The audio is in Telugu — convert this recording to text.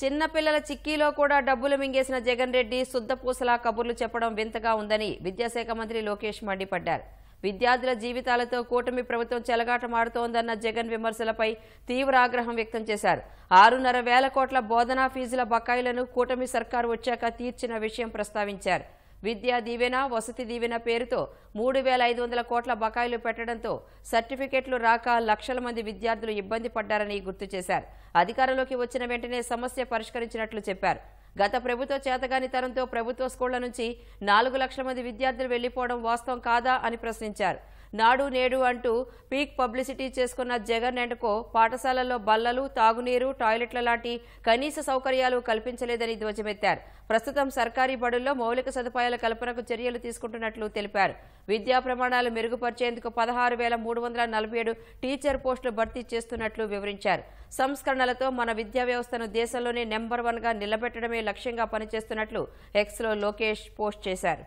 చిన్నపిల్లల చిక్కీలో కూడా డబ్బులు మింగేసిన జగన్ రెడ్డి శుద్ధపూసలా కబుర్లు చెప్పడం వింతగా ఉందని విద్యాశాఖ మంత్రి లోకేష్ మండిపడ్డారు విద్యార్థుల జీవితాలతో కూటమి ప్రభుత్వం చెలగాటమాడుతోందన్న జగన్ విమర్శలపై తీవ్ర ఆగ్రహం వ్యక్తం చేశారు ఆరున్నర వేల కోట్ల బోధనా ఫీజుల బకాయిలను కూటమి సర్కారు వచ్చాక తీర్చిన విషయం ప్రస్తావించారు విద్యా దీవెన వసతి దీవెన పేరుతో మూడు వేల ఐదు వందల కోట్ల బకాయిలు పెట్టడంతో సర్టిఫికెట్లు రాక లక్షల మంది విద్యార్థులు ఇబ్బంది పడ్డారని గుర్తు చేశారు అధికారంలోకి వచ్చిన వెంటనే సమస్య పరిష్కరించినట్లు చెప్పారు గత ప్రభుత్వ చేతగానితనంతో ప్రభుత్వ స్కూళ్ల నుంచి నాలుగు లక్షల మంది విద్యార్థులు వెళ్లిపోవడం వాస్తవం కాదా అని ప్రశ్నించారు నాడు నేడు అంటూ పీక్ పబ్లిసిటీ చేసుకున్న జగన్ అండ్ కో పాఠశాలల్లో బల్లలు తాగునీరు టాయిలెట్ల లాంటి కనీస సౌకర్యాలు కల్పించలేదని ధ్వజమెత్తారు ప్రస్తుతం సర్కారీ బడుల్లో మౌలిక సదుపాయాల కల్పనకు చర్యలు తీసుకుంటున్నట్లు తెలిపారు విద్యా ప్రమాణాలు మెరుగుపరిచేందుకు పదహారు వేల మూడు వందల నలభై ఏడు టీచర్ పోస్టులు భర్తీ చేస్తున్నట్లు వివరించారు సంస్కరణలతో మన విద్యా వ్యవస్థను దేశంలోనే నెంబర్ వన్గా నిలబెట్టడమే లక్ష్యంగా పనిచేస్తున్నట్లు ఎక్స్లో లోకేష్ పోస్ట్ చేశారు